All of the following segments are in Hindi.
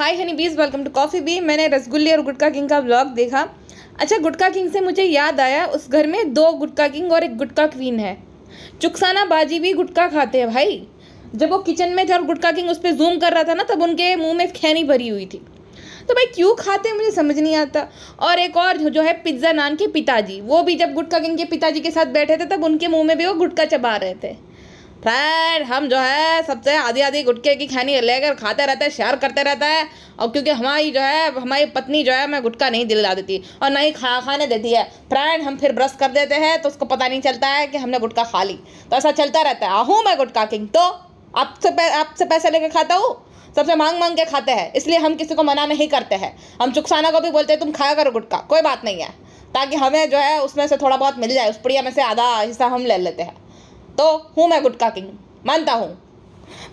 हाय हनी बीज वेलकम टू कॉफ़ी बी मैंने रसगुल्ले और गुटका किंग का ब्लॉग देखा अच्छा गुटका किंग से मुझे याद आया उस घर में दो गुटका किंग और एक गुटका क्वीन है चुकसाना बाजी भी गुटका खाते हैं भाई जब वो किचन में थे और गुटका किंग उस पर जूम कर रहा था ना तब उनके मुँह में खैनी भरी हुई थी तो भाई क्यों खाते हैं मुझे समझ नहीं आता और एक और जो है पिज्ज़ा नान के पिताजी वो भी जब गुटका किंग के पिताजी के साथ बैठे थे तब उनके मुंह में भी वो गुटका चबा रहे थे फ्रेंड हम जो है सबसे आधी आधी गुटके की खैनी लेकर खाते रहते हैं शेयर करते रहते हैं और क्योंकि हमारी जो है हमारी पत्नी जो है मैं गुटका नहीं दिला देती और ना ही खा खाने देती है फ्रेंड हम फिर ब्रश कर देते हैं तो उसको पता नहीं चलता है कि हमने गुटका खा ली तो ऐसा चलता रहता है आहूँ मैं गुटका किंग तो आपसे आपसे पैसे लेके खाता हूँ सबसे मांग मांग के खाते हैं इसलिए हम किसी को मना नहीं करते हैं हम चुकसाना को भी बोलते हैं तुम खाया करो गुटका कोई बात नहीं है ताकि हमें जो है उसमें से थोड़ा बहुत मिल जाए उस पुड़िया में से आधा हिस्सा हम ले लेते हैं तो हूँ मैं गुटका किंग मानता हूँ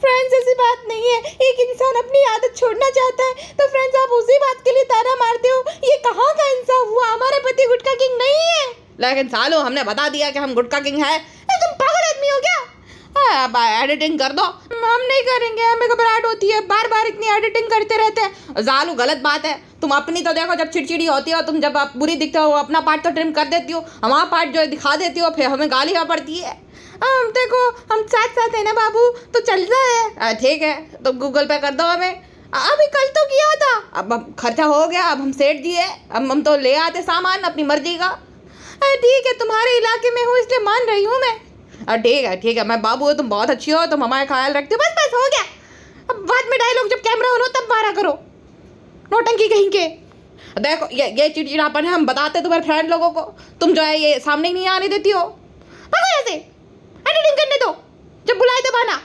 फ्रेंड्स ऐसी बात नहीं है एक इंसान अपनी आदत छोड़ना चाहता है तो फ्रेंड्स आप उसी बात के लिए ताना मारते हो ये कहाँ का इंसान हुआ हमारे पति गुटका किंग नहीं है लेकिन सालों हमने बता दिया कि हम गुटका किंग है तुम पागल आदमी हो क्या अब एडिटिंग कर दो हम नहीं करेंगे हमें घबराहट होती है बार बार इतनी एडिटिंग करते रहते हैं जालू गलत बात है तुम अपनी तो देखो जब चिड़चिड़ी होती हो तुम जब आप बुरी दिखते हो अपना पार्ट तो ट्रिम कर देती हो हमारा पार्ट जो दिखा देती हो फिर हमें गालियाँ पड़ती है हम देखो हम साथ साथ हैं ना बाबू तो चल रहा है ठीक है तो गूगल पे कर दो हमें अभी कल तो किया था अब खर्चा हो गया अब हम सेट दिए अब हम तो ले आते सामान अपनी मर्जी का ठीक है तुम्हारे इलाके में हूँ इसलिए मान रही हूँ मैं ठीक है ठीक है मैं बाबू हो तुम बहुत अच्छी हो तुम हमारा ख्याल रखते हो बस बस हो गया अब बाद में डायलॉग जब कैमरा हो तब बारह करो नोटंकी कहीं के देखो ये ये चिड़चिड़ापन है हम बताते तुम्हारे फ्रेंड लोगों को तुम जो है ये सामने नहीं आने देती हो ऐसे एडिटिंग करने दो जब बुलाए तब आना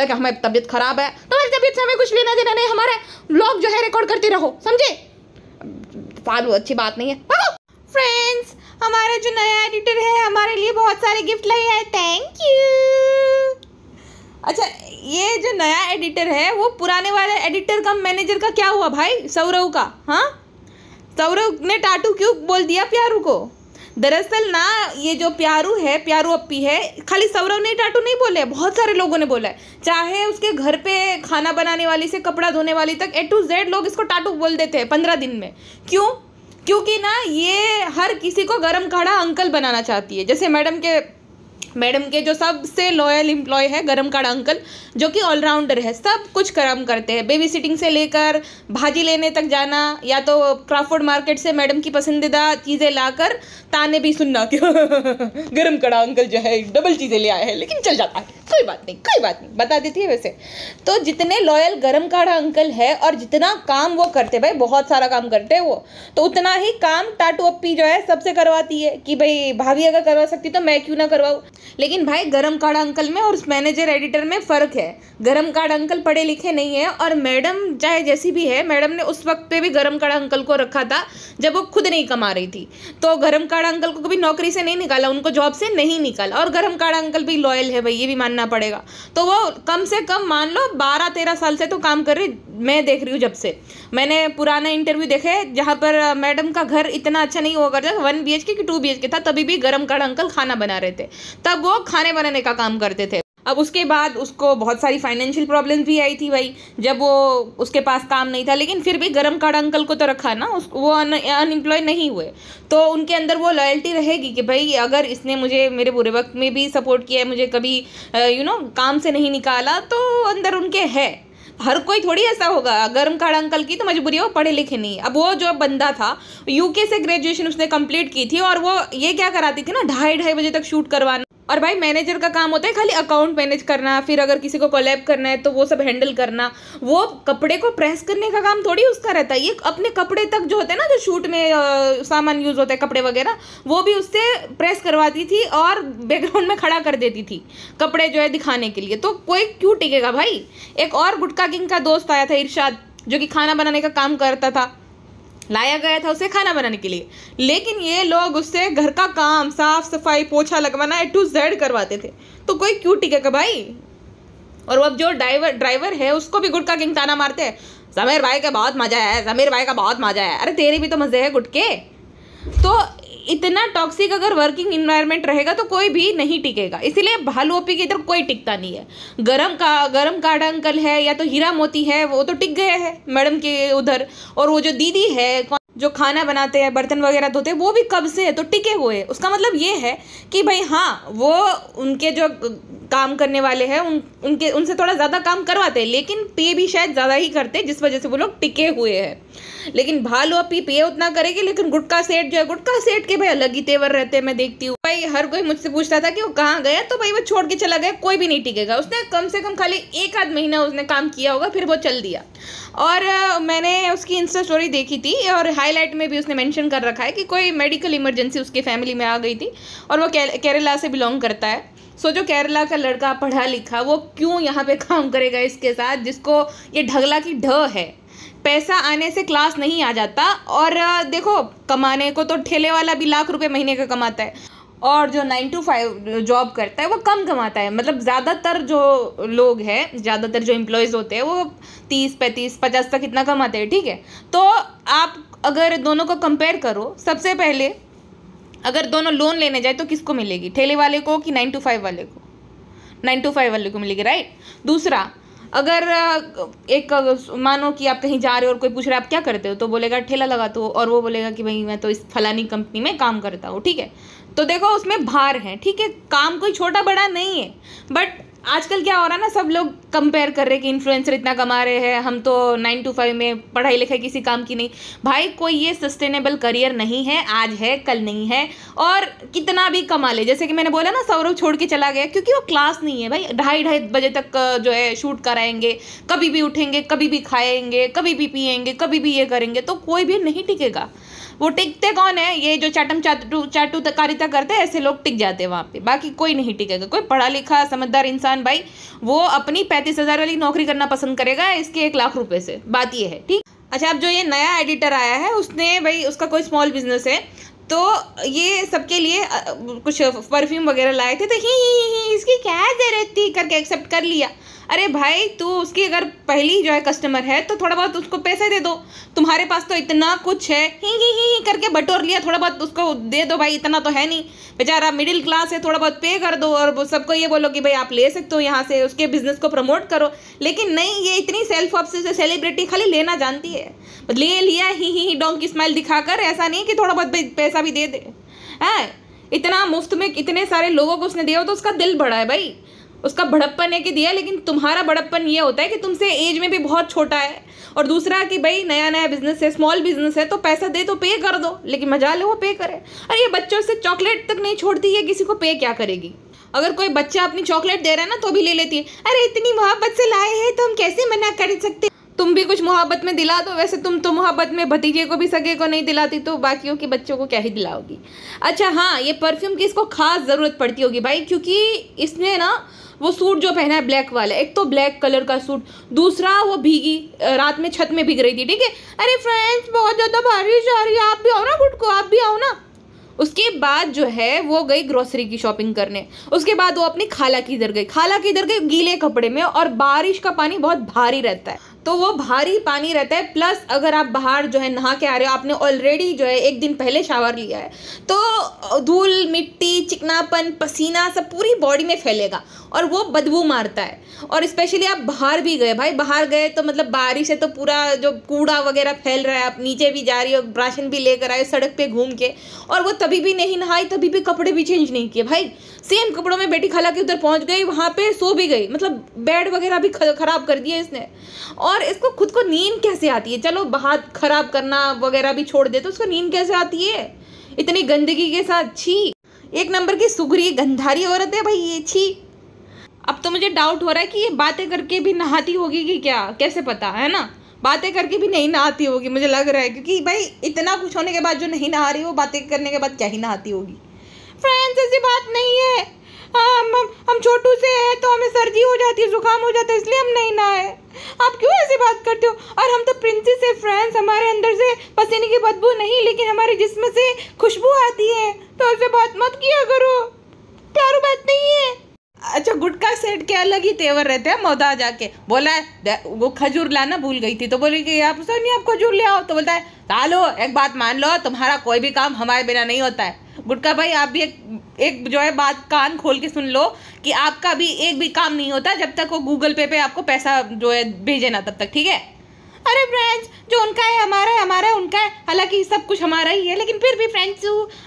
लेकिन हमें तबीयत खराब है तुम्हारी तो तबीयत से हमें कुछ लेना देना नहीं हमारा ब्लॉग जो है रिकॉर्ड करते रहो समझे फालू अच्छी बात नहीं है फ्रेंड्स हमारे जो नया एडिटर है हमारे लिए बहुत सारे गिफ्ट लाए हैं थैंक यू अच्छा ये जो नया एडिटर है वो पुराने वाले एडिटर का मैनेजर का क्या हुआ भाई सौरव का हाँ सौरव ने टाटू क्यों बोल दिया प्यारू को दरअसल ना ये जो प्यारू है प्यारू अपी है खाली सौरव ने टाटू नहीं बोले बहुत सारे लोगों ने बोला है चाहे उसके घर पे खाना बनाने वाली से कपड़ा धोने वाली तक ए टू जेड लोग इसको टाटू बोल देते हैं पंद्रह दिन में क्यों क्योंकि ना ये हर किसी को गर्म काढ़ा अंकल बनाना चाहती है जैसे मैडम के मैडम के जो सबसे लॉयल इम्प्लॉय है गरम काड़ा अंकल जो कि ऑलराउंडर है सब कुछ कर्म करते हैं बेबी सिटिंग से लेकर भाजी लेने तक जाना या तो क्राफोर्ड मार्केट से मैडम की पसंदीदा चीज़ें लाकर ताने भी सुनना क्यों गरम कड़ा अंकल जो है डबल चीज़ें ले आया है लेकिन चल जाता है कोई बात नहीं कोई बात नहीं बता देती है वैसे तो जितने लॉयल गरम काढ़ा अंकल है और जितना काम वो करते भाई बहुत सारा काम करते हैं वो तो उतना ही काम टाटू अपी जो है सबसे करवाती है कि भाई भाभी अगर करवा सकती तो मैं क्यों ना करवाऊँ लेकिन भाई गरम कार्ड अंकल में और उस मैनेजर एडिटर में फ़र्क है गरम कार्ड अंकल पढ़े लिखे नहीं है और मैडम चाहे जैसी भी है मैडम ने उस वक्त पे भी गरम कार्ड अंकल को रखा था जब वो खुद नहीं कमा रही थी तो गरम कार्ड अंकल को कभी नौकरी से नहीं निकाला उनको जॉब से नहीं निकाला और गरम कार्ड अंकल भी लॉयल है भाई ये भी मानना पड़ेगा तो वो कम से कम मान लो बारह तेरह साल से तो काम कर रही मैं देख रही हूँ जब से मैंने पुराना इंटरव्यू देखे जहाँ पर मैडम का घर इतना अच्छा नहीं हुआ करता one B H K two B H K था तभी भी गरम कार्ड अंकल खाना बना रहे थे तब तब वो खाने बनाने का काम करते थे अब उसके बाद उसको बहुत सारी फाइनेंशियल प्रॉब्लम भी आई थी भाई जब वो उसके पास काम नहीं था लेकिन फिर भी गरम काड़ा अंकल को तो रखा ना उस वो अनएम्प्लॉय नहीं हुए तो उनके अंदर वो लॉयल्टी रहेगी कि भाई अगर इसने मुझे मेरे बुरे वक्त में भी सपोर्ट किया है मुझे कभी यू नो काम से नहीं निकाला तो अंदर उनके है हर कोई थोड़ी ऐसा होगा गर्म काड़ा अंकल की तो मजबूरी हो पढ़े लिखे नहीं अब वो जो बंदा था यूके से ग्रेजुएशन उसने कंप्लीट की थी और वो ये क्या कराती थी ना ढाई ढाई बजे तक शूट करवाना और भाई मैनेजर का काम होता है खाली अकाउंट मैनेज करना फिर अगर किसी को कॉलेब करना है तो वो सब हैंडल करना वो कपड़े को प्रेस करने का काम थोड़ी उसका रहता है ये अपने कपड़े तक जो होते हैं ना जो शूट में आ, सामान यूज़ होता है कपड़े वगैरह वो भी उससे प्रेस करवाती थी और बैकग्राउंड में खड़ा कर देती थी कपड़े जो है दिखाने के लिए तो कोई क्यों टिकेगा भाई एक और गुटका किंग का दोस्त आया था इर्शाद जो कि खाना बनाने का काम करता था लाया गया था उसे खाना बनाने के लिए लेकिन ये लोग उससे घर का काम साफ सफाई पोछा लगवाना ए टू जेड करवाते थे तो कोई क्यों टिकेगा भाई और अब जो ड्राइवर ड्राइवर है उसको भी गुटका किंग ताना मारते हैं समीर भाई का बहुत मज़ा है समीर भाई का बहुत मज़ा है अरे तेरे भी तो मज़े है गुटके तो इतना टॉक्सिक अगर वर्किंग इन्वायरमेंट रहेगा तो कोई भी नहीं टिकेगा इसलिए भालू ओपी की तरफ कोई टिकता नहीं है गरम का गरम काढ़ा अंकल है या तो हीरा मोती है वो तो टिक गए हैं मैडम के उधर और वो जो दीदी है जो खाना बनाते हैं बर्तन वगैरह धोते हैं वो भी कब से है तो टिके हुए हैं उसका मतलब ये है कि भाई हाँ वो उनके जो काम करने वाले हैं उन उनके उनसे थोड़ा ज़्यादा काम करवाते हैं लेकिन पे भी शायद ज़्यादा ही करते हैं जिस वजह से वो लोग टिके हुए हैं लेकिन भालू और पीप ये उतना करेगी लेकिन गुटका सेठ जो है गुटका सेठ के भाई अलग ही तेवर रहते हैं मैं देखती हूँ भाई हर कोई मुझसे पूछता था कि वो कहाँ गया तो भाई वो छोड़ के चला गया कोई भी नहीं टिकेगा उसने कम से कम खाली एक आध महीना उसने काम किया होगा फिर वो चल दिया और मैंने उसकी इंस्टा स्टोरी देखी थी और हाईलाइट में भी उसने मैंशन कर रखा है कि कोई मेडिकल इमरजेंसी उसकी फैमिली में आ गई थी और वो केरला से बिलोंग करता है सो जो केरला का लड़का पढ़ा लिखा वो क्यों यहाँ पे काम करेगा इसके साथ जिसको ये ढगला की ढ है पैसा आने से क्लास नहीं आ जाता और देखो कमाने को तो ठेले वाला भी लाख रुपए महीने का कमाता है और जो नाइन टू फाइव जॉब करता है वो कम कमाता है मतलब ज़्यादातर जो लोग हैं ज़्यादातर जो एम्प्लॉयज़ होते हैं वो तीस पैंतीस पचास तक इतना कमाते हैं ठीक है तो आप अगर दोनों को कंपेयर करो सबसे पहले अगर दोनों लोन लेने जाए तो किसको मिलेगी ठेले वाले को कि नाइन टू फाइव वाले को नाइन टू फाइव वाले को मिलेगी राइट दूसरा अगर एक मानो कि आप कहीं जा रहे हो और कोई पूछ रहा है आप क्या करते हो तो बोलेगा ठेला लगाते हो और वो बोलेगा कि भाई मैं तो इस फलानी कंपनी में काम करता हूँ ठीक है तो देखो उसमें भार है ठीक है काम कोई छोटा बड़ा नहीं है बट आजकल क्या हो रहा है ना सब लोग कंपेयर कर रहे हैं कि इन्फ्लुएंसर इतना कमा रहे हैं हम तो नाइन टू फाइव में पढ़ाई लिखाई किसी काम की नहीं भाई कोई ये सस्टेनेबल करियर नहीं है आज है कल नहीं है और कितना भी कमा ले जैसे कि मैंने बोला ना सौरभ छोड़ के चला गया क्योंकि वो क्लास नहीं है भाई ढाई ढाई बजे तक जो है शूट कराएंगे कभी भी उठेंगे कभी भी खाएंगे कभी भी पियेंगे कभी भी ये करेंगे तो कोई भी नहीं टिकेगा वो टिकते कौन है ये जो चाटम चाटू तकारिता करते ऐसे लोग टिक जाते हैं वहाँ पे बाकी कोई नहीं टिकेगा कोई पढ़ा लिखा समझदार इंसान भाई वो अपनी पैंतीस हज़ार वाली नौकरी करना पसंद करेगा इसके एक लाख रुपये से बात ये है ठीक अच्छा अब जो ये नया एडिटर आया है उसने भाई उसका कोई स्मॉल बिजनेस है तो ये सबके लिए कुछ परफ्यूम वगैरह लाए थे तो ही, ही, ही, ही इसकी क्या ज़रूरत थी करके एक्सेप्ट कर लिया अरे भाई तू उसकी अगर पहली जो है कस्टमर है तो थोड़ा बहुत उसको पैसे दे दो तुम्हारे पास तो इतना कुछ है ही ही ही, ही करके बटोर लिया थोड़ा बहुत उसको दे दो भाई इतना तो है नहीं बेचारा मिडिल क्लास है थोड़ा बहुत पे कर दो और सबको ये बोलो कि भाई आप ले सकते हो यहाँ से उसके बिजनेस को प्रमोट करो लेकिन नहीं ये इतनी सेल्फ ऑफ से सेलिब्रिटी खाली लेना जानती है ले लिया ही ही, ही डोंग की स्माइल दिखाकर ऐसा नहीं कि थोड़ा बहुत पैसा भी दे दे है इतना मुफ्त में इतने सारे लोगों को उसने दिया हो तो उसका दिल बड़ा है भाई उसका बड़प्पन है कि दिया लेकिन तुम्हारा बड़प्पन ये होता है कि तुमसे एज में भी बहुत छोटा है और दूसरा कि भाई नया नया बिजनेस है स्मॉल बिजनेस है तो पैसा दे तो पे कर दो लेकिन मजा लो वो पे करे अरे ये बच्चों से चॉकलेट तक नहीं छोड़ती है किसी को पे क्या करेगी अगर कोई बच्चा अपनी चॉकलेट दे रहा है ना तो भी ले लेती है अरे इतनी मोहब्बत से लाए हैं तो हम कैसे मना कर सकते तुम भी कुछ मोहब्बत में दिला दो वैसे तुम तो मोहब्बत में भतीजे को भी सगे को नहीं दिलाती तो बाकियों के बच्चों को क्या ही दिलाओगी अच्छा हाँ ये परफ्यूम की इसको खास ज़रूरत पड़ती होगी भाई क्योंकि इसने ना वो सूट जो पहना है ब्लैक वाला एक तो ब्लैक कलर का सूट दूसरा वो भीगी रात में छत में भीग रही थी ठीक है अरे फ्रेंड्स बहुत ज़्यादा बारिश आ रही है आप भी आओ ना को आप भी आओ ना उसके बाद जो है वो गई ग्रोसरी की शॉपिंग करने उसके बाद वो अपनी खाला की इधर गई खाला की इधर गई गीले कपड़े में और बारिश का पानी बहुत भारी रहता है तो वो भारी पानी रहता है प्लस अगर आप बाहर जो है नहा के आ रहे हो आपने ऑलरेडी जो है एक दिन पहले शावर लिया है तो धूल मिट्टी चिकनापन पसीना सब पूरी बॉडी में फैलेगा और वो बदबू मारता है और स्पेशली आप बाहर भी गए भाई बाहर गए तो मतलब बारिश है तो पूरा जो कूड़ा वगैरह फैल रहा है आप नीचे भी जा रही हो राशन भी लेकर आए सड़क पर घूम के और वो तभी भी नहीं नहाई तभी भी कपड़े भी चेंज नहीं किए भाई सेम कपड़ों में बेटी खाला के उधर पहुँच गई वहाँ पर सो भी गई मतलब बेड वगैरह भी खराब कर दिया इसने और और इसको खुद को नींद कैसे आती है चलो बाहर ख़राब करना वगैरह भी छोड़ दे तो उसको नींद कैसे आती है इतनी गंदगी के साथ छी एक नंबर की सुगरी गंधारी औरत है भाई ये छी अब तो मुझे डाउट हो रहा है कि ये बातें करके भी नहाती होगी कि क्या कैसे पता है ना बातें करके भी नहीं नहाती होगी मुझे लग रहा है क्योंकि भाई इतना कुछ होने के बाद जो नहीं नहा रही वो बातें करने के बाद क्या ही नहाती होगी फ्रेंड्स ऐसी बात नहीं है हम हम छोटू से हैं तो हमें सर्दी हो जाती है जुकाम हो जाता है इसलिए हम नहीं नहाए आप क्यों बात करते हो और हम तो प्रिंसेस है फ्रेंड्स हमारे अंदर से पसीने की बदबू नहीं लेकिन हमारे जिसम से खुशबू आती है तो ऐसे बात मत किया करो प्यारू बात नहीं है अच्छा गुटका सेट के अलग ही तेवर रहते हैं मोदा जाके बोला है वो खजूर लाना भूल गई थी तो बोली कि आप सोनी आप खजूर ले आओ तो बोलता है सालो एक बात मान लो तुम्हारा कोई भी काम हमारे बिना नहीं होता है गुटका भाई आप भी एक एक जो है बात कान खोल के सुन लो कि आपका भी एक भी काम नहीं होता जब तक वो गूगल पे पे आपको पैसा जो है भेजे ना तब तक ठीक है अरे फ्रेंड्स जो उनका है हमारा है हमारा है उनका है हालांकि सब कुछ हमारा ही है लेकिन फिर भी फ्रेंड्स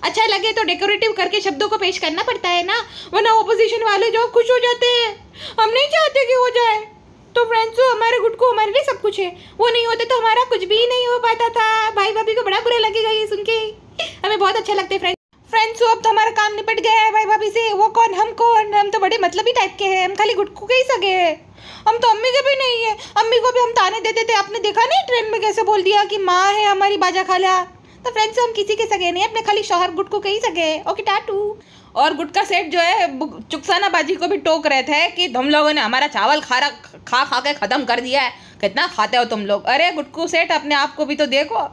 अच्छा लगे तो डेकोरेटिव करके शब्दों को पेश करना पड़ता है ना वरना ओपोजिशन वाले जो खुश हो जाते हैं हम नहीं चाहते कि हो जाए तो फ्रेंड्स हमारे गुड को हमारे लिए सब कुछ है वो नहीं होते तो हमारा कुछ भी नहीं हो पाता था भाई भाभी को बड़ा बुरा लगेगा ये सुन के हमें बहुत अच्छा लगता है फ्रेंड्स फ्रेंड्स अब तो हमारा काम निपट गया है भाई भाभी से वो कौन हम कौन हम तो बड़े मतलब ही टाइप के हैं हम खाली गुटकू के ही सगे हैं हम तो अम्मी के भी नहीं है अम्मी को भी हम ताने देते थे आपने देखा नहीं ट्रेन में कैसे बोल दिया कि माँ है हमारी बाजा खाला तो फ्रेंड्स हम किसी के सगे नहीं अपने खाली शोहर गुट को कहीं सगे ओके टाटू और गुटका सेठ जो है चुकसाना बाजी को भी टोक रहे थे कि तुम लोगों ने हमारा चावल खा रहा खा खा के ख़त्म कर दिया है कितना खाते हो तुम लोग अरे गुटकू सेठ अपने आप को भी तो देखो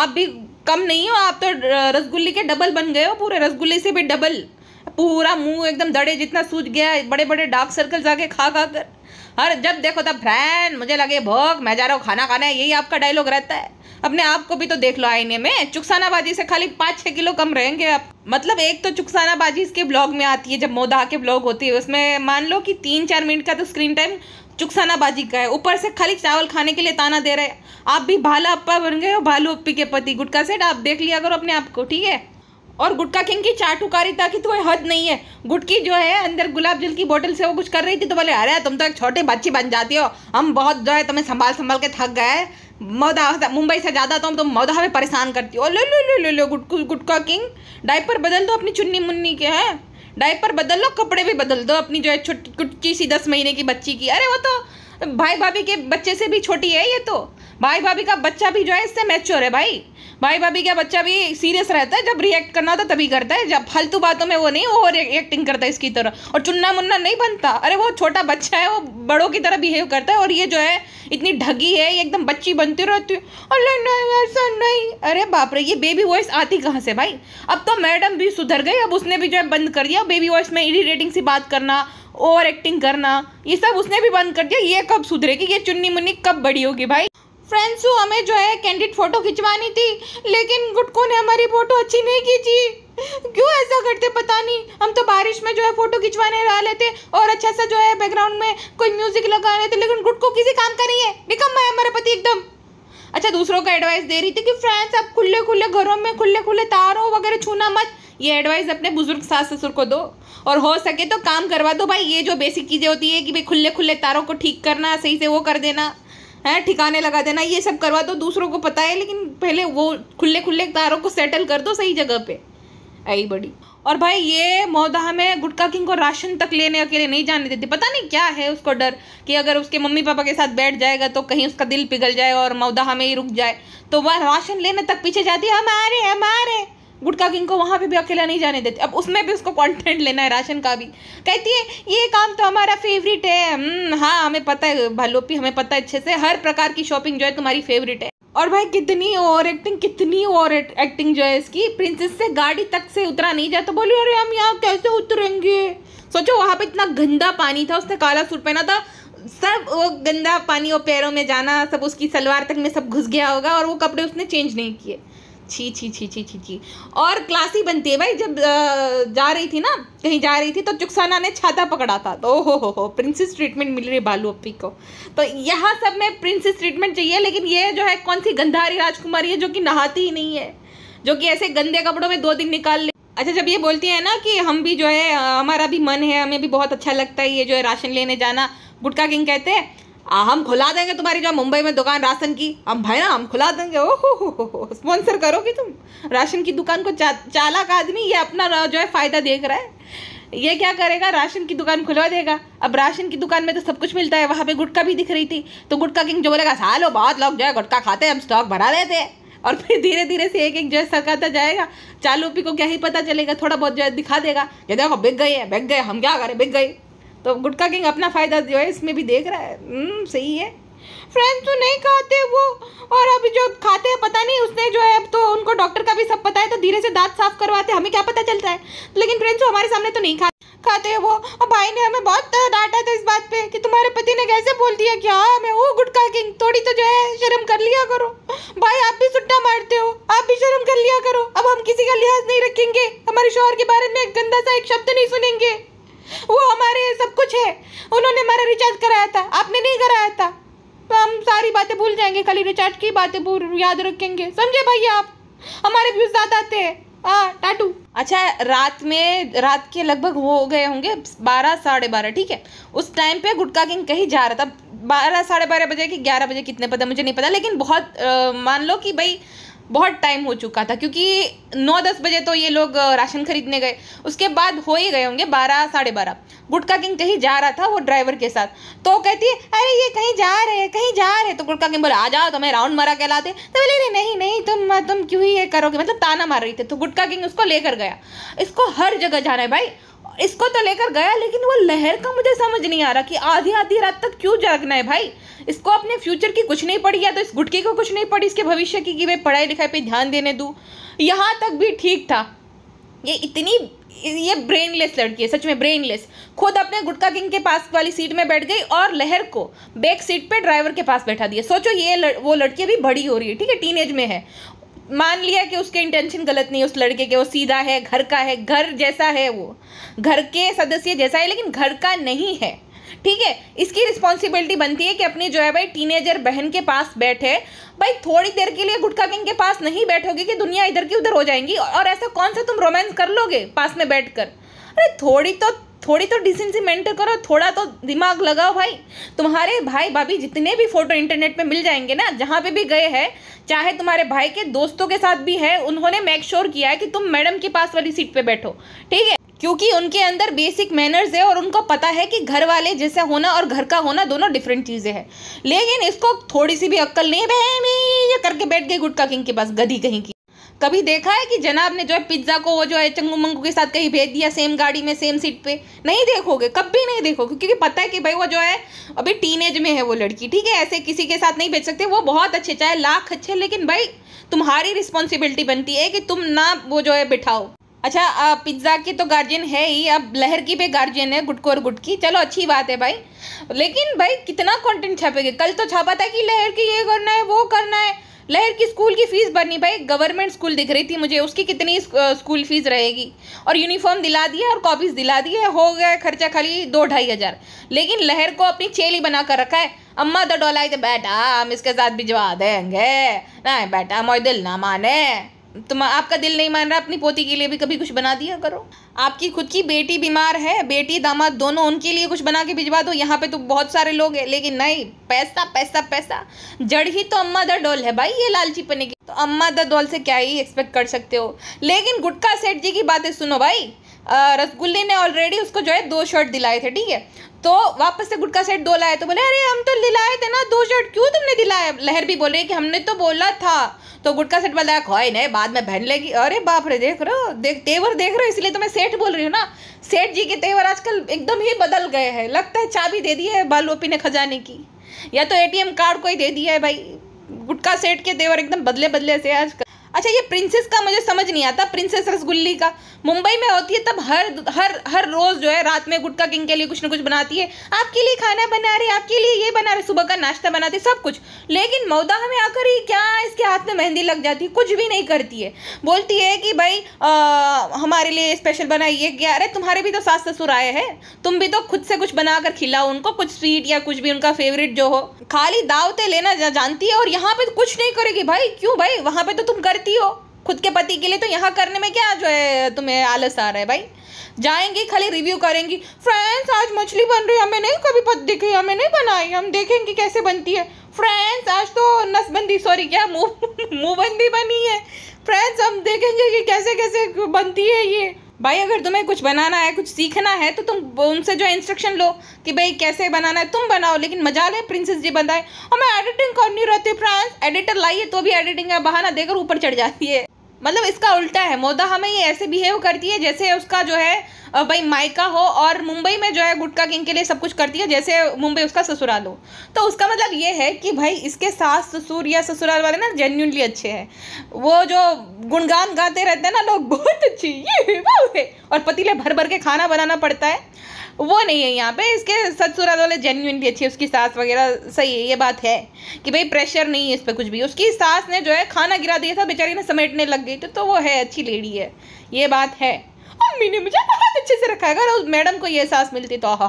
आप भी कम नहीं हो आप तो रसगुल्ले के डबल बन गए हो पूरे रसगुल्ले से भी डबल पूरा मुंह एकदम दड़े जितना सूज गया बड़े बड़े डार्क सर्कल्स आके खा खा कर हर जब देखो तब फ्रैन मुझे लगे भोग मैं जा रहा हूँ खाना खाना है यही आपका डायलॉग रहता है अपने आप को भी तो देख लो आईने में चुकसानाबाजी से खाली पाँच छः किलो कम रहेंगे आप मतलब एक तो चुकसानाबाजी इसके ब्लॉग में आती है जब मोदा के ब्लॉग होती है उसमें मान लो कि तीन चार मिनट का तो स्क्रीन टाइम चुकसानाबाजी का है ऊपर से खाली चावल खाने के लिए ताना दे रहे आप भी भाला अप्पा बन गए हो भालू अप्पी के पति गुटका सेठ आप देख लिया करो अपने आप को ठीक है और गुटका किंग की चाटुकारिता की तो हद नहीं है गुटकी जो है अंदर गुलाब जल की बोतल से वो कुछ कर रही थी तो बोले अरे तुम तो एक छोटी बच्ची बन जाती हो हम बहुत जो है तुम्हें संभाल संभाल के थक गए मौदा मुंबई से ज़्यादा तो हम तुम मौदा में परेशान करती हो लो लो लो लो लो गुटका किंग डाइपर बदल दो अपनी चुन्नी मुन्नी के हैं डाइपर बदल लो कपड़े भी बदल दो अपनी जो है छोटी कुटकी सी दस महीने की बच्ची की अरे वो तो भाई भाभी के बच्चे से भी छोटी है ये तो भाई भाभी का बच्चा भी जो है इससे मैच्योर है भाई भाई भाभी क्या बच्चा भी सीरियस रहता है जब रिएक्ट करना होता तभी करता है जब फालतू बातों में वो नहीं वो एक्टिंग करता है इसकी तरह और चुन्ना मुन्ना नहीं बनता अरे वो छोटा बच्चा है वो बड़ों की तरह बिहेव करता है और ये जो है इतनी ढगी है ये एकदम बच्ची बनती रहती है अरे नहीं ऐसा नहीं अरे बाप रे ये बेबी वॉइस आती कहाँ से भाई अब तो मैडम भी सुधर गई अब उसने भी जो है बंद कर दिया बेबी वॉइस में इरीटेटिंग सी बात करना ओवर एक्टिंग करना ये सब उसने भी बंद कर दिया ये कब सुधरेगी ये चुन्नी मुन्नी कब बड़ी होगी भाई फ्रेंड्स हूँ हमें जो है कैंडिड फ़ोटो खिंचवानी थी लेकिन गुटको ने हमारी फ़ोटो अच्छी नहीं खींची क्यों ऐसा करते पता नहीं हम तो बारिश में जो है फ़ोटो खिंचवाने वाले थे और अच्छा सा जो है बैकग्राउंड में कोई म्यूज़िक लगा रहे थे लेकिन गुटको किसी काम का नहीं है निकम्मा है हमारा पति एकदम अच्छा दूसरों का एडवाइस दे रही थी कि फ्रेंड्स आप खुले खुले घरों में खुले खुले तारों वगैरह छूना मत ये एडवाइस अपने बुजुर्ग सास ससुर को दो और हो सके तो काम करवा दो भाई ये जो बेसिक चीज़ें होती है कि भाई खुले खुले तारों को ठीक करना सही से वो कर देना है ठिकाने लगा देना ये सब करवा दो दूसरों को पता है लेकिन पहले वो खुले खुले तारों को सेटल कर दो सही जगह पे आई बड़ी और भाई ये मोदा में गुटका किंग को राशन तक लेने अकेले नहीं जाने देती पता नहीं क्या है उसको डर कि अगर उसके मम्मी पापा के साथ बैठ जाएगा तो कहीं उसका दिल पिघल जाए और मोदा में ही रुक जाए तो वह राशन लेने तक पीछे जाती है हमारे हमारे गुटका किंग को वहाँ पे भी अकेला नहीं जाने देते अब उसमें भी उसको कंटेंट लेना है राशन का भी कहती है ये काम तो हमारा फेवरेट है हम्म, हाँ हमें पता है भालोपी हमें पता है अच्छे से हर प्रकार की शॉपिंग जो है तुम्हारी फेवरेट है और भाई कितनी ओवर एक्टिंग कितनी ओवर एक्टिंग जो है इसकी प्रिंसेस से गाड़ी तक से उतरा नहीं जाता बोली अरे हम यहाँ कैसे उतरेंगे सोचो वहाँ पे इतना गंदा पानी था उसने काला सूट पहना था सब वो गंदा पानी और पैरों में जाना सब उसकी सलवार तक में सब घुस गया होगा और वो कपड़े उसने चेंज नहीं किए छी छी छी छी छी छी और क्लासी बनती है भाई जब जा रही थी ना कहीं जा रही थी तो चुकसाना ने छाता पकड़ा था तो ओ हो हो हो प्रिंसेस ट्रीटमेंट मिल रही बालू अपी को तो यहाँ सब में प्रिंसेस ट्रीटमेंट चाहिए लेकिन ये जो है कौन सी गंधारी राजकुमारी है जो कि नहाती ही नहीं है जो कि ऐसे गंदे कपड़ों में दो दिन निकाल ले अच्छा जब ये बोलती है ना कि हम भी जो है हमारा भी मन है हमें भी बहुत अच्छा लगता है ये जो है राशन लेने जाना गुटका किंग कहते हैं आ, हम खुला देंगे तुम्हारी जो मुंबई में दुकान राशन की हम भाई ना हम खुला देंगे ओ हो स्पॉन्सर करोगे तुम राशन की दुकान को चा, चालाक आदमी ये अपना जो है फ़ायदा देख रहा है ये क्या करेगा राशन की दुकान खुलवा देगा अब राशन की दुकान में तो सब कुछ मिलता है वहाँ पे गुटखा भी दिख रही थी तो गुटका किंग जो बोलेगा लो बहुत लोग जो है गुटखा खाते हैं हम स्टॉक भरा लेते हैं और फिर धीरे धीरे से एक एक जो है सरकाता जाएगा चालू पी को क्या ही पता चलेगा थोड़ा बहुत जो है दिखा देगा ये देखो बिक गई है बिक गए हम क्या करें बिक गई तो गुटका किंग अपना फ़ायदा जो है इसमें भी देख रहा है हम्म, सही है फ्रेंड्स तो नहीं खाते वो और अब जो खाते हैं पता नहीं उसने जो है तो उनको डॉक्टर का भी सब पता है तो धीरे से दांत साफ करवाते हमें क्या पता चलता है लेकिन फ्रेंड्स वो हमारे सामने तो नहीं खाते खाते वो और भाई ने हमें बहुत डांटा था इस बात पे कि तुम्हारे पति ने कैसे बोल दिया कि हाँ मैं वो गुटका किंग थोड़ी तो जो है शर्म कर लिया करो भाई आप भी सुट्टा मारते हो आप भी शर्म कर लिया करो अब हम किसी का लिहाज नहीं रखेंगे हमारे शोहर के बारे में गंदा सा एक शब्द नहीं सुनेंगे वो हमारे सब कुछ है उन्होंने हमारा रिचार्ज कराया था आपने नहीं कराया था तो हम सारी बातें भूल जाएंगे खाली रिचार्ज की बातें भूल याद रखेंगे समझे भैया आप हमारे व्यूज ज़्यादा आते हैं हाँ टाटू अच्छा रात में रात के लगभग हो गए होंगे बारह साढ़े बारह ठीक है उस टाइम पे गुटका किंग कहीं जा रहा था बारह साढ़े बारह बजे कि ग्यारह बजे कितने पता मुझे नहीं पता लेकिन बहुत आ, मान लो कि भाई बहुत टाइम हो चुका था क्योंकि नौ दस बजे तो ये लोग राशन खरीदने गए उसके बाद हो ही गए होंगे बारह साढ़े बारह गुटका किंग कहीं जा रहा था वो ड्राइवर के साथ तो कहती है अरे ये कहीं जा रहे हैं कहीं जा रहे हैं तो गुटका किंग बोले आ जाओ तो मैं राउंड मारा कहलाते तो बोले अरे नहीं नहीं तुम तुम क्यों ही ये करोगे मतलब ताना मार रही थी तो गुटका किंग उसको लेकर गया इसको हर जगह जाना है भाई इसको तो लेकर गया लेकिन वो लहर का मुझे समझ नहीं आ रहा कि आधी आधी रात तक क्यों जागना है भाई इसको अपने फ्यूचर की कुछ नहीं पड़ी या तो इस गुटके को कुछ नहीं पड़ी इसके भविष्य की कि भाई पढ़ाई लिखाई पर ध्यान देने दूँ यहाँ तक भी ठीक था ये इतनी ये ब्रेनलेस लड़की है सच में ब्रेनलेस खुद अपने गुटका किंग के पास वाली सीट में बैठ गई और लहर को बैक सीट पे ड्राइवर के पास बैठा दिया सोचो ये लड़, वो लड़की अभी बड़ी हो रही है ठीक है टीनेज में है मान लिया कि उसके इंटेंशन गलत नहीं है उस लड़के के वो सीधा है घर का है घर जैसा है वो घर के सदस्य जैसा है लेकिन घर का नहीं है ठीक है इसकी रिस्पॉन्सिबिलिटी बनती है कि अपनी जो है भाई टीनेजर बहन के पास बैठे भाई थोड़ी देर के लिए गुटखा किंग के पास नहीं बैठोगे कि दुनिया इधर की उधर हो जाएंगी और ऐसा कौन सा तुम रोमांस कर लोगे पास में बैठ कर अरे थोड़ी तो थोड़ी तो डिसेंसी मेंटेन करो थोड़ा तो दिमाग लगाओ भाई तुम्हारे भाई भाभी जितने भी फोटो इंटरनेट पे मिल जाएंगे ना जहाँ पे भी गए हैं चाहे तुम्हारे भाई के दोस्तों के साथ भी है उन्होंने मेक श्योर किया है कि तुम मैडम के पास वाली सीट पे बैठो ठीक है क्योंकि उनके अंदर बेसिक मैनर्स है और उनको पता है कि घर वाले जैसे होना और घर का होना दोनों डिफरेंट चीज़ें हैं लेकिन इसको थोड़ी सी भी अक्ल नहीं है करके बैठ गई गुटका किंग के पास गधी कहीं की कभी देखा है कि जनाब ने जो है पिज्ज़ा को वो जो है चंगू मंगू के साथ कहीं भेज दिया सेम गाड़ी में सेम सीट पे नहीं देखोगे कभी नहीं देखोगे क्योंकि पता है कि भाई वो जो है अभी टीनेज में है वो लड़की ठीक है ऐसे किसी के साथ नहीं भेज सकते वो बहुत अच्छे चाहे लाख अच्छे लेकिन भाई तुम्हारी रिस्पॉन्सिबिलिटी बनती है कि तुम ना वो जो है बिठाओ अच्छा पिज्ज़ा की तो गार्जियन है ही अब लहर की भी गार्जियन है गुटको और गुटकी चलो अच्छी बात है भाई लेकिन भाई कितना कंटेंट छापेंगे कल तो छापा था कि लहर की ये करना है वो करना है लहर की स्कूल की फ़ीस भरनी भाई गवर्नमेंट स्कूल दिख रही थी मुझे उसकी कितनी स्कूल फ़ीस रहेगी और यूनिफॉर्म दिला दिया और कॉपीज़ दिला दिए हो गया खर्चा खाली दो ढाई हज़ार लेकिन लहर को अपनी चेली बना कर रखा है अम्मा तो डोलाई तो बैठा हम इसके साथ भिजवा देंगे ना बेटा मोह दिल ना माने तुम तो आपका दिल नहीं मान रहा अपनी पोती के लिए भी कभी कुछ बना दिया करो आपकी खुद की बेटी बीमार है बेटी दामाद दोनों उनके लिए कुछ बना के भिजवा दो यहाँ पे तो बहुत सारे लोग हैं लेकिन नहीं पैसा पैसा पैसा जड़ ही तो अम्मा द डोल है भाई ये लालची पने की तो अम्मा द डोल से क्या ही एक्सपेक्ट कर सकते हो लेकिन गुटका सेठ जी की बातें सुनो भाई रसगुल्ले ने ऑलरेडी उसको जो है दो शर्ट दिलाए थे ठीक है तो वापस से गुटका सेट दो लाए तो बोले अरे हम तो दिलाए थे ना दो शर्ट क्यों तुमने दिलाया लहर भी बोल रही है कि हमने तो बोला था तो गुटका सेट बोला कोई नहीं बाद में बहन लेगी अरे बाप रे देख रहे हो देख तेवर देख रहे हो इसलिए तो मैं सेठ बोल रही हूँ ना सेठ जी के तेवर आजकल एकदम ही बदल गए हैं लगता है चाबी दे दी है बालोपी ने खजाने की या तो एटीएम कार्ड को ही दे दिया है भाई गुटका सेठ के तेवर एकदम बदले बदले से आजकल अच्छा ये प्रिंसेस का मुझे समझ नहीं आता प्रिंसेस रसगुल्ली का मुंबई में होती है तब हर हर हर रोज़ जो है रात में गुटका किंग के लिए कुछ ना कुछ बनाती है आपके लिए खाना बना रही आपके लिए ये बना रहे सुबह का नाश्ता बनाती सब कुछ लेकिन मौदा में आकर ही क्या इसके हाथ में मेहंदी लग जाती है कुछ भी नहीं करती है बोलती है कि भाई आ, हमारे लिए स्पेशल बनाइए क्या अरे तुम्हारे भी तो सास ससुर आए हैं तुम भी तो खुद से कुछ बना कर खिलाओ उनको कुछ स्वीट या कुछ भी उनका फेवरेट जो हो खाली दावतें लेना जानती है और यहाँ पे कुछ नहीं करेगी भाई क्यों भाई वहाँ पे तो तुम करती पति हो खुद के पति के लिए तो यहाँ करने में क्या जो है तुम्हें आलस आ रहा है भाई जाएंगी खाली रिव्यू करेंगी फ्रेंड्स आज मछली बन रही है हमें नहीं कभी पत देखी हमें नहीं बनाई हम देखेंगे कैसे बनती है फ्रेंड्स आज तो नसबंदी सॉरी क्या मुँह मुँह बंदी बनी है फ्रेंड्स हम देखेंगे कि कैसे कैसे बनती है ये भाई अगर तुम्हें कुछ बनाना है कुछ सीखना है तो तुम उनसे जो इंस्ट्रक्शन लो कि भाई कैसे बनाना है तुम बनाओ लेकिन मजा ले प्रिंसेस जी बनाए और मैं एडिटिंग करनी रहती हूँ फ्रांस एडिटर लाइए तो भी एडिटिंग का बहाना देकर ऊपर चढ़ जाती है मतलब इसका उल्टा है मोदा हमें ये ऐसे बिहेव करती है जैसे उसका जो है भाई मायका हो और मुंबई में जो है गुटका किंग के लिए सब कुछ करती है जैसे मुंबई उसका ससुराल हो तो उसका मतलब ये है कि भाई इसके सास ससुर या ससुराल वाले ना जेन्यूनली अच्छे हैं वो जो गुणगान गाते रहते हैं ना लोग बहुत अच्छी ये और पतीले भर भर के खाना बनाना पड़ता है वो नहीं है यहाँ पे इसके ससुराल वाले जेन्यून भी अच्छी है उसकी सास वगैरह सही है ये बात है कि भाई प्रेशर नहीं है इस पर कुछ भी उसकी सास ने जो है खाना गिरा दिया था बेचारी ने समेटने लग गई तो, तो वो है अच्छी लेडी है ये बात है अम्मी ने मुझे बहुत अच्छे से रखा है अगर उस मैडम को ये सास मिलती तो हा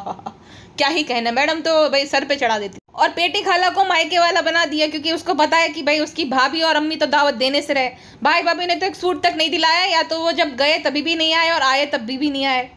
क्या ही कहना मैडम तो भाई सर पे चढ़ा देती और पेटी खाला को मायके वाला बना दिया क्योंकि उसको पता है कि भाई उसकी भाभी और अम्मी तो दावत देने से रहे भाई भाभी ने तो एक सूट तक नहीं दिलाया या तो वो जब गए तभी भी नहीं आए और आए तब भी, भी नहीं आए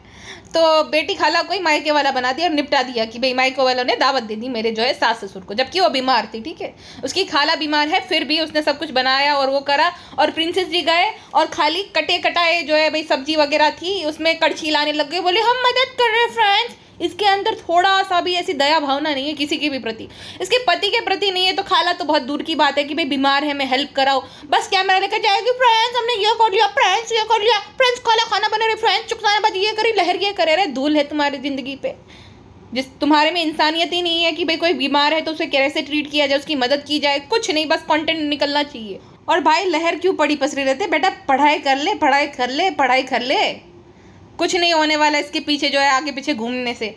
तो बेटी खाला को ही मायके वाला बना दिया और निपटा दिया कि भाई मायके वालों ने दावत दे दी मेरे जो है सास ससुर को जबकि वो बीमार थी ठीक है उसकी खाला बीमार है फिर भी उसने सब कुछ बनाया और वो करा और प्रिंसेस जी गए और खाली कटे कटाए जो है भाई सब्जी वगैरह थी उसमें कड़छी लाने लग गई बोले हम मदद कर रहे हैं फ्रेंड्स इसके अंदर थोड़ा सा भी ऐसी दया भावना नहीं है किसी के भी प्रति इसके पति के प्रति नहीं है तो खाला तो बहुत दूर की बात है कि भाई बीमार है मैं हेल्प कराओ बस कैमरा लेकर जाएगी फ्रेंड्स हमने ये कर लिया फ्रेंड्स ये कर लिया फ्रेंड्स खाला खाना बना रहे फ्रेंड्स चुकाने बाद ये करी लहर ये करे रहे धूल है तुम्हारी ज़िंदगी पे जिस तुम्हारे में इंसानियत ही नहीं है कि भाई कोई बीमार है तो उसे कैसे ट्रीट किया जाए उसकी मदद की जाए कुछ नहीं बस कंटेंट निकलना चाहिए और भाई लहर क्यों पड़ी पसरी रहते बेटा पढ़ाई कर ले पढ़ाई कर ले पढ़ाई कर ले कुछ नहीं होने वाला इसके पीछे जो है आगे पीछे घूमने से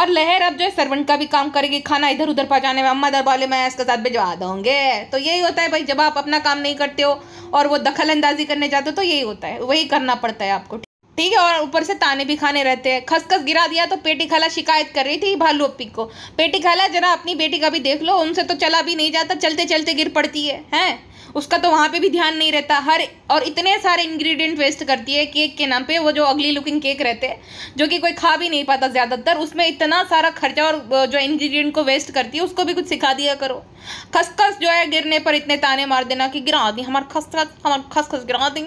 और लहर अब जो है सर्वेंट का भी काम करेगी खाना इधर उधर पहुँचाने में अम्मा दरबाले मैं इसके साथ भिजवा दूँगे तो यही होता है भाई जब आप अपना काम नहीं करते हो और वो दखल अंदाजी करने जाते हो तो यही होता है वही करना पड़ता है आपको ठीक है और ऊपर से ताने भी खाने रहते हैं खसखस गिरा दिया तो पेटी खाला शिकायत कर रही थी भालू अपी को पेटी खाला जरा अपनी बेटी का भी देख लो उनसे तो चला भी नहीं जाता चलते चलते गिर पड़ती है हैं उसका तो वहाँ पे भी ध्यान नहीं रहता हर और इतने सारे इंग्रेडिएंट वेस्ट करती है केक के नाम पे वो जो अगली लुकिंग केक रहते हैं जो कि कोई खा भी नहीं पाता ज़्यादातर उसमें इतना सारा खर्चा और जो इंग्रेडिएंट को वेस्ट करती है उसको भी कुछ सिखा दिया करो खसखस जो है गिरने पर इतने ताने मार देना कि गिरा दी हमारे खसखस हमारा खसखस गिरा दी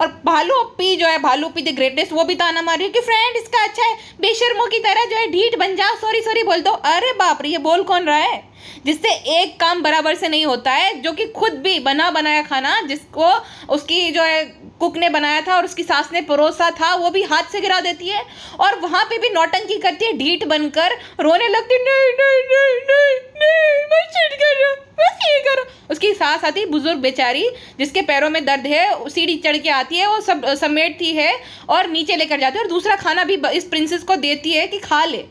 और भालू अपी जो है भालू पी द ग्रेटेस्ट वो भी ताना मार रही है कि फ्रेंड इसका अच्छा है बेशर्मों की तरह जो है ढीठ बन जाओ सॉरी सॉरी बोल दो अरे बाप रे ये बोल कौन रहा है जिससे एक काम बराबर से नहीं होता है जो कि खुद भी बना बनाया खाना जिसको उसकी जो है कुक ने बनाया था और उसकी सास ने परोसा था वो भी हाथ से गिरा देती है और वहाँ पे भी नौटंकी करती है ढीठ बनकर रोने लगती नहीं नहीं नहीं नहीं नहीं मैं चीट कर रहा मैं कर उसकी सास आती बुजुर्ग बेचारी जिसके पैरों में दर्द है सीढ़ी चढ़ के आती है वो सब समेटती है और नीचे लेकर जाती है और दूसरा खाना भी इस प्रिंसेस को देती है कि खा ले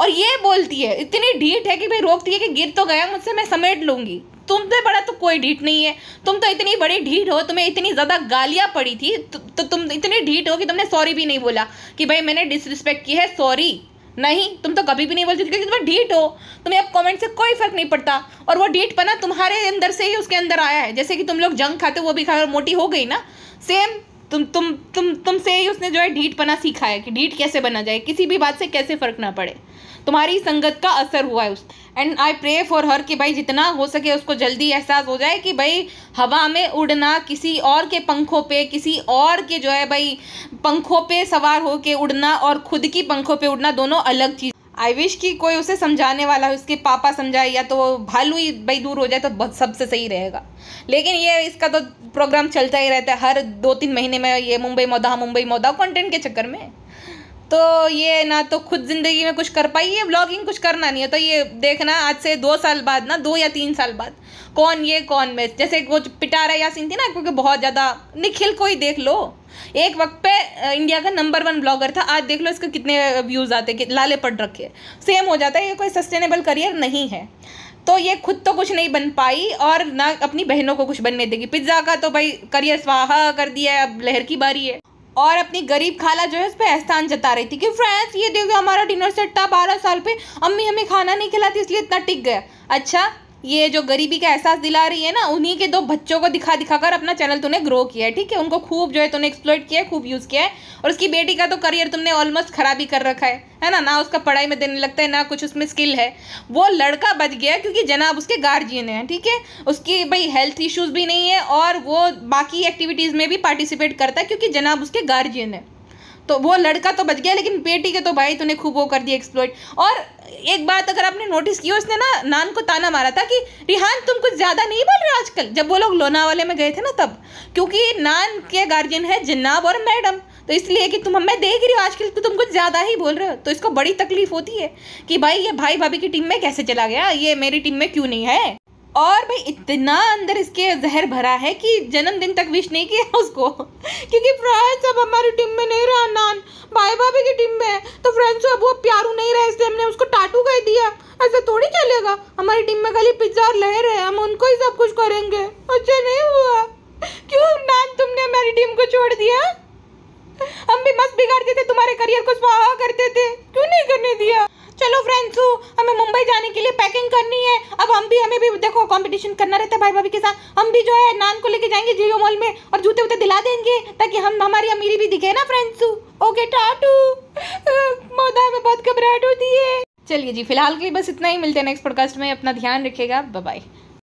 और ये बोलती है इतनी ढीठ है कि भाई रोकती है कि गिर तो गया मुझसे मैं समेट लूँगी तुमसे तो बड़ा तो कोई ढीट नहीं है तुम तो इतनी बड़ी ढीट हो तुम्हें इतनी ज़्यादा गालियाँ पड़ी थी तो, तो तुम इतनी ढीट हो कि तुमने सॉरी भी नहीं बोला कि भाई मैंने डिसरिस्पेक्ट की है सॉरी नहीं तुम तो कभी भी नहीं बोलती क्योंकि तुम ढीट हो तुम्हें अब कमेंट से कोई फर्क नहीं पड़ता और वो ढीट पना तुम्हारे अंदर से ही उसके अंदर आया है जैसे कि तुम लोग जंग खाते हो वो भी खा मोटी हो गई ना सेम तुम तुम तुम तुमसे ही उसने जो है ढीठ बना सीखा है कि ढीठ कैसे बना जाए किसी भी बात से कैसे फ़र्क ना पड़े तुम्हारी संगत का असर हुआ है उस and I pray for her कि भाई जितना हो सके उसको जल्दी एहसास हो जाए कि भाई हवा में उड़ना किसी और के पंखों पे किसी और के जो है भाई पंखों पे सवार होके उड़ना और खुद की पंखों पे उड़ना दोनों अलग चीज़ आई विश कि कोई उसे समझाने वाला हो उसके पापा समझाए या तो भालू ही भाई दूर हो जाए तो बहुत सबसे सही रहेगा लेकिन ये इसका तो प्रोग्राम चलता ही रहता है हर दो तीन महीने में ये मुंबई मोदा हाँ, मुंबई मोदा कंटेंट के चक्कर में तो ये ना तो खुद ज़िंदगी में कुछ कर पाई है ब्लॉगिंग कुछ करना नहीं है तो ये देखना आज से दो साल बाद ना दो या तीन साल बाद कौन ये कौन मैं जैसे वो पिटारा यासीन थी ना क्योंकि बहुत ज़्यादा निखिल को ही देख लो एक वक्त पे इंडिया का नंबर वन ब्लॉगर था आज देख लो इसके कितने व्यूज़ आते कि लाले पड़ रखे सेम हो जाता है ये कोई सस्टेनेबल करियर नहीं है तो ये खुद तो कुछ नहीं बन पाई और ना अपनी बहनों को कुछ बनने देगी पिज्ज़ा का तो भाई करियर स्वाहा कर दिया है अब लहर की बारी है और अपनी गरीब खाला जो है उस पर एहसान जता रही थी कि फ्रेंड्स ये देखो हमारा डिनर सेट था बारह साल पे अम्मी हमें खाना नहीं खिलाती इसलिए इतना टिक गया अच्छा ये जो गरीबी का एहसास दिला रही है ना उन्हीं के दो बच्चों को दिखा दिखा कर अपना चैनल तूने ग्रो किया है ठीक है उनको खूब जो है तूने एक्सप्लोइट किया है खूब यूज़ किया है और उसकी बेटी का तो करियर तुमने ऑलमोस्ट ख़राब ही कर रखा है है ना ना उसका पढ़ाई में देने लगता है ना कुछ उसमें स्किल है वो लड़का बच गया क्योंकि जनाब उसके गार्जियन है ठीक है उसकी भाई हेल्थ इश्यूज़ भी नहीं है और वो बाकी एक्टिविटीज़ में भी पार्टिसिपेट करता है क्योंकि जनाब उसके गार्जियन है तो वो लड़का तो बच गया लेकिन बेटी के तो भाई तूने खूब वो कर दिया एक्सप्लोइट और एक बात अगर आपने नोटिस की उसने ना नान को ताना मारा था कि रिहान तुम कुछ ज़्यादा नहीं बोल रहे आजकल जब वो लोग लोनावाले में गए थे ना तब क्योंकि नान के गार्जियन है जिन्नाब और मैडम तो इसलिए कि तुम मैं देख रही हो आजकल तो तुम कुछ ज़्यादा ही बोल रहे हो तो इसको बड़ी तकलीफ होती है कि भाई ये भाई भाभी की टीम में कैसे चला गया ये मेरी टीम में क्यों नहीं है और भाई इतना अंदर इसके जहर भरा है कि जन्मदिन तक विश नहीं किया उसको क्योंकि फ्रांस अब हमारी टीम में नहीं रहा नान भाई भाभी की टीम में है तो फ्रेंड्स अब वो प्यारू नहीं रहे इसलिए हमने उसको टाटू कर दिया ऐसा थोड़ी चलेगा हमारी टीम में खाली पिज्जा और लहर है हम उनको ही सब कुछ करेंगे अच्छा नहीं हुआ क्यों नान तुमने हमारी टीम को छोड़ दिया हम भी मस्त बिगाड़ते थे तुम्हारे करियर को स्वाहा करते थे क्यों नहीं करने दिया चलो फ्रेंड्स हमें मुंबई जाने के लिए पैकिंग करनी है अब हम भी हमें भी देखो कंपटीशन करना रहता है भाई भाभी के साथ हम भी जो है नान को लेके जाएंगे जियो मॉल में और जूते वूते दिला देंगे ताकि हम हमारी अमीरी भी दिखे ना फ्रेंड्स ओके टाटू मोदा में बहुत घबराहट होती है चलिए जी फिलहाल के लिए बस इतना ही मिलते हैं नेक्स्ट पॉडकास्ट में अपना ध्यान रखिएगा बाय